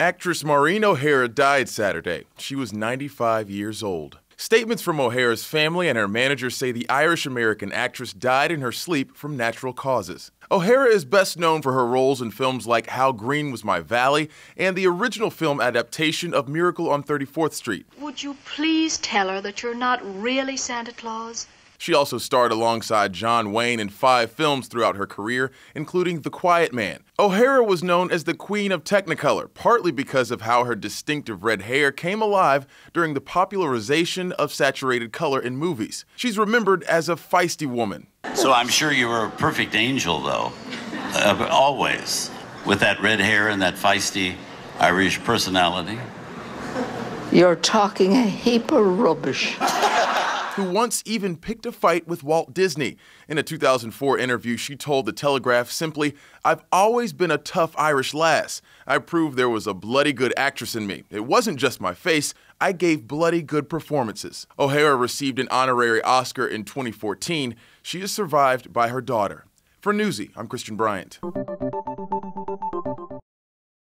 Actress Maureen O'Hara died Saturday. She was 95 years old. Statements from O'Hara's family and her manager say the Irish American actress died in her sleep from natural causes. O'Hara is best known for her roles in films like How Green Was My Valley and the original film adaptation of Miracle on 34th Street. Would you please tell her that you're not really Santa Claus? She also starred alongside John Wayne in five films throughout her career, including The Quiet Man. O'Hara was known as the Queen of Technicolor, partly because of how her distinctive red hair came alive during the popularization of saturated color in movies. She's remembered as a feisty woman. So I'm sure you were a perfect angel, though, uh, always, with that red hair and that feisty Irish personality. You're talking a heap of rubbish who once even picked a fight with Walt Disney. In a 2004 interview, she told The Telegraph simply, I've always been a tough Irish lass. I proved there was a bloody good actress in me. It wasn't just my face, I gave bloody good performances. O'Hara received an honorary Oscar in 2014. She is survived by her daughter. For Newsy, I'm Christian Bryant.